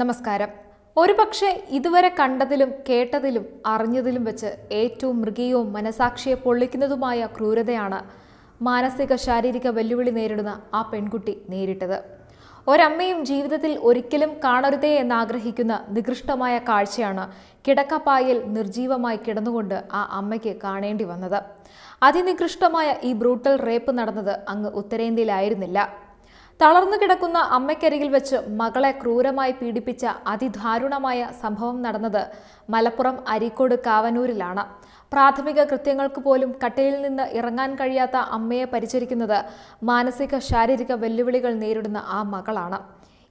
നമസ്കാരം ഒരുപക്ഷെ ഇതുവരെ കണ്ടതിലും കേട്ടതിലും അറിഞ്ഞതിലും വെച്ച് ഏറ്റവും മൃഗീയവും മനസാക്ഷിയെ പൊള്ളിക്കുന്നതുമായ ക്രൂരതയാണ് മാനസിക ശാരീരിക വെല്ലുവിളി നേരിടുന്ന ആ പെൺകുട്ടി നേരിട്ടത് ഒരമ്മയും ജീവിതത്തിൽ ഒരിക്കലും കാണരുതേ എന്നാഗ്രഹിക്കുന്ന നികൃഷ്ടമായ കാഴ്ചയാണ് കിടക്കപ്പായിൽ നിർജീവമായി കിടന്നുകൊണ്ട് ആ അമ്മയ്ക്ക് കാണേണ്ടി വന്നത് അതിനികൃഷ്ടമായ ഈ ബ്രൂട്ടൽ റേപ്പ് നടന്നത് അങ്ങ് ഉത്തരേന്ത്യയിലായിരുന്നില്ല തളർന്നു കിടക്കുന്ന അമ്മയ്ക്കരികിൽ വെച്ച് മകളെ ക്രൂരമായി പീഡിപ്പിച്ച അതിദാരുണമായ സംഭവം നടന്നത് മലപ്പുറം അരീക്കോട് കാവനൂരിലാണ് പ്രാഥമിക കൃത്യങ്ങൾക്ക് പോലും കട്ടയിൽ നിന്ന് ഇറങ്ങാൻ കഴിയാത്ത അമ്മയെ പരിചരിക്കുന്നത് മാനസിക ശാരീരിക വെല്ലുവിളികൾ നേരിടുന്ന ആ മകളാണ്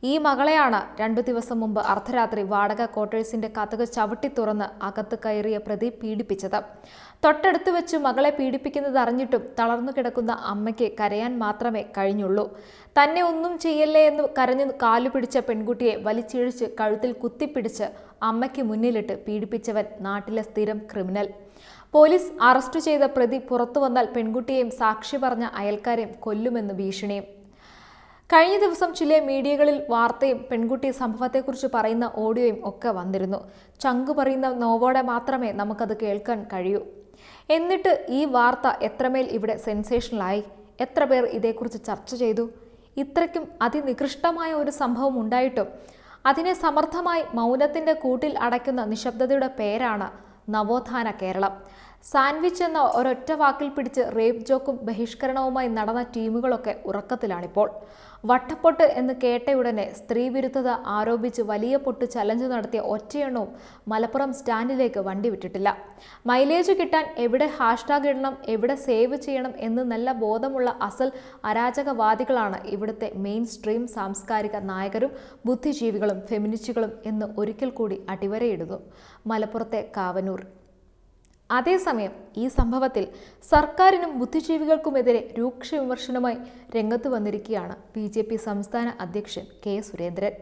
ഈ മകളെയാണ് രണ്ടു ദിവസം മുമ്പ് അർദ്ധരാത്രി വാടക ക്വാർട്ടേഴ്സിന്റെ കഥക് ചവിട്ടി തുറന്ന് അകത്ത് കയറിയ പ്രതി പീഡിപ്പിച്ചത് തൊട്ടടുത്ത് വെച്ച് മകളെ പീഡിപ്പിക്കുന്നത് അറിഞ്ഞിട്ടും തളർന്നു കിടക്കുന്ന അമ്മയ്ക്ക് കരയാൻ മാത്രമേ കഴിഞ്ഞുള്ളൂ തന്നെ ഒന്നും ചെയ്യല്ലേ എന്ന് കരഞ്ഞു കാലു പിടിച്ച പെൺകുട്ടിയെ വലിച്ചിഴിച്ച് കഴുത്തിൽ കുത്തിപ്പിടിച്ച് അമ്മയ്ക്ക് മുന്നിലിട്ട് പീഡിപ്പിച്ചവൻ നാട്ടിലെ സ്ഥിരം ക്രിമിനൽ പോലീസ് അറസ്റ്റ് ചെയ്ത പ്രതി പുറത്തു വന്നാൽ പെൺകുട്ടിയെയും സാക്ഷി പറഞ്ഞ അയൽക്കാരെയും കൊല്ലുമെന്ന് ഭീഷണിയും കഴിഞ്ഞ ദിവസം ചില മീഡിയകളിൽ വാർത്തയും പെൺകുട്ടി സംഭവത്തെക്കുറിച്ച് പറയുന്ന ഓഡിയോയും ഒക്കെ വന്നിരുന്നു ചങ്കു പറയുന്ന നോവോടെ മാത്രമേ നമുക്കത് കേൾക്കാൻ കഴിയൂ എന്നിട്ട് ഈ വാർത്ത എത്രമേൽ ഇവിടെ സെൻസേഷണലായി എത്ര പേർ ഇതേക്കുറിച്ച് ചർച്ച ചെയ്തു ഇത്രയ്ക്കും അതിനികൃഷ്ടമായ ഒരു സംഭവം ഉണ്ടായിട്ടും അതിനെ സമർത്ഥമായി മൗനത്തിൻ്റെ കൂട്ടിൽ അടയ്ക്കുന്ന നിശബ്ദതയുടെ പേരാണ് നവോത്ഥാന കേരളം സാൻഡ്വിച്ച് എന്ന ഒരൊറ്റ വാക്കിൽ പിടിച്ച് റേപ്പ് ജോക്കും ബഹിഷ്കരണവുമായി നടന്ന ടീമുകളൊക്കെ ഉറക്കത്തിലാണിപ്പോൾ വട്ടപ്പൊട്ട് എന്ന് കേട്ടയുടനെ സ്ത്രീവിരുദ്ധത ആരോപിച്ച് വലിയ പൊട്ട് ചലഞ്ച് നടത്തിയ ഒറ്റയെണ്ണവും മലപ്പുറം സ്റ്റാൻഡിലേക്ക് വണ്ടി വിട്ടിട്ടില്ല മൈലേജ് കിട്ടാൻ എവിടെ ഹാഷ്ടാഗ് ഇടണം എവിടെ സേവ് ചെയ്യണം എന്ന് നല്ല ബോധമുള്ള അസൽ അരാജകവാദികളാണ് ഇവിടുത്തെ മെയിൻ സ്ട്രീം സാംസ്കാരിക നായകരും ബുദ്ധിജീവികളും ഫെമിനിസ്റ്റുകളും എന്ന് ഒരിക്കൽ കൂടി അടിവരയിടുന്നു മലപ്പുറത്തെ കാവനൂർ അതേസമയം ഈ സംഭവത്തിൽ സർക്കാരിനും ബുദ്ധിജീവികൾക്കുമെതിരെ രൂക്ഷ വിമർശനമായി രംഗത്ത് വന്നിരിക്കുകയാണ് ബി ജെ പി സംസ്ഥാന അധ്യക്ഷൻ കെ സുരേന്ദ്രൻ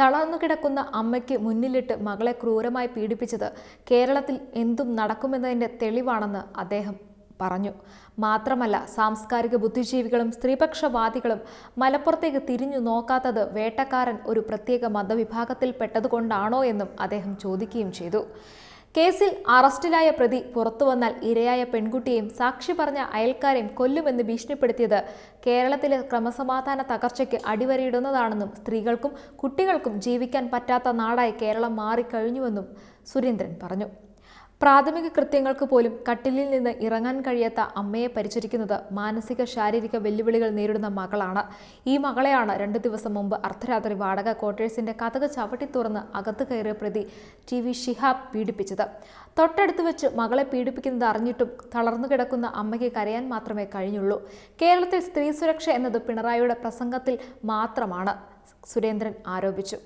തളർന്നു കിടക്കുന്ന അമ്മയ്ക്ക് മുന്നിലിട്ട് മകളെ ക്രൂരമായി പീഡിപ്പിച്ചത് കേരളത്തിൽ എന്തും നടക്കുമെന്നതിൻ്റെ തെളിവാണെന്ന് അദ്ദേഹം പറഞ്ഞു മാത്രമല്ല സാംസ്കാരിക ബുദ്ധിജീവികളും സ്ത്രീപക്ഷവാദികളും മലപ്പുറത്തേക്ക് തിരിഞ്ഞു നോക്കാത്തത് വേട്ടക്കാരൻ ഒരു പ്രത്യേക മതവിഭാഗത്തിൽപ്പെട്ടതുകൊണ്ടാണോ എന്നും അദ്ദേഹം ചോദിക്കുകയും ചെയ്തു കേസിൽ അറസ്റ്റിലായ പ്രതി പുറത്തുവന്നാൽ ഇരയായ പെൺകുട്ടിയെയും സാക്ഷി പറഞ്ഞ അയൽക്കാരെയും കൊല്ലുമെന്ന് ഭീഷണിപ്പെടുത്തിയത് കേരളത്തിലെ ക്രമസമാധാന തകർച്ചയ്ക്ക് അടിവരയിടുന്നതാണെന്നും സ്ത്രീകൾക്കും കുട്ടികൾക്കും ജീവിക്കാൻ പറ്റാത്ത നാടായി കേരളം മാറിക്കഴിഞ്ഞുവെന്നും സുരേന്ദ്രൻ പറഞ്ഞു പ്രാഥമിക കൃത്യങ്ങൾക്ക് പോലും കട്ടിലിൽ നിന്ന് ഇറങ്ങാൻ കഴിയാത്ത അമ്മയെ പരിചരിക്കുന്നത് മാനസിക ശാരീരിക വെല്ലുവിളികൾ നേരിടുന്ന മകളാണ് ഈ മകളെയാണ് രണ്ടു ദിവസം മുമ്പ് അർദ്ധരാത്രി വാടക ക്വാർട്ടേഴ്സിന്റെ കഥക ചവിട്ടി തുറന്ന് അകത്ത് കയറിയ പ്രതി ടി വി ഷിഹാബ് പീഡിപ്പിച്ചത് തൊട്ടടുത്ത് വെച്ച് മകളെ പീഡിപ്പിക്കുന്നത് അറിഞ്ഞിട്ടും തളർന്നു കിടക്കുന്ന അമ്മയ്ക്ക് കരയാൻ മാത്രമേ കഴിഞ്ഞുള്ളൂ കേരളത്തിൽ സ്ത്രീ സുരക്ഷ എന്നത് പിണറായിയുടെ പ്രസംഗത്തിൽ മാത്രമാണ് സുരേന്ദ്രൻ ആരോപിച്ചു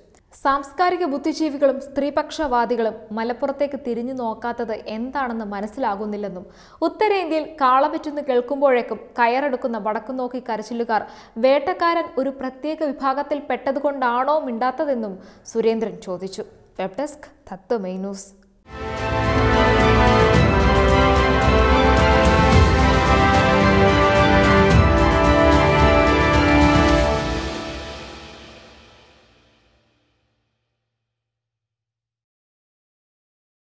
സാംസ്കാരിക ബുദ്ധിജീവികളും സ്ത്രീപക്ഷവാദികളും മലപ്പുറത്തേക്ക് തിരിഞ്ഞു നോക്കാത്തത് എന്താണെന്ന് മനസ്സിലാകുന്നില്ലെന്നും ഉത്തരേന്ത്യയിൽ കാളപറ്റുന്നു കേൾക്കുമ്പോഴേക്കും കയറെടുക്കുന്ന വടക്കുനോക്കി കരച്ചിലുകാർ വേട്ടക്കാരൻ ഒരു പ്രത്യേക വിഭാഗത്തിൽ പെട്ടതുകൊണ്ടാണോ മിണ്ടാത്തതെന്നും സുരേന്ദ്രൻ ചോദിച്ചു വെബ് ഡെസ്ക് തത്വമൈ ന്യൂസ്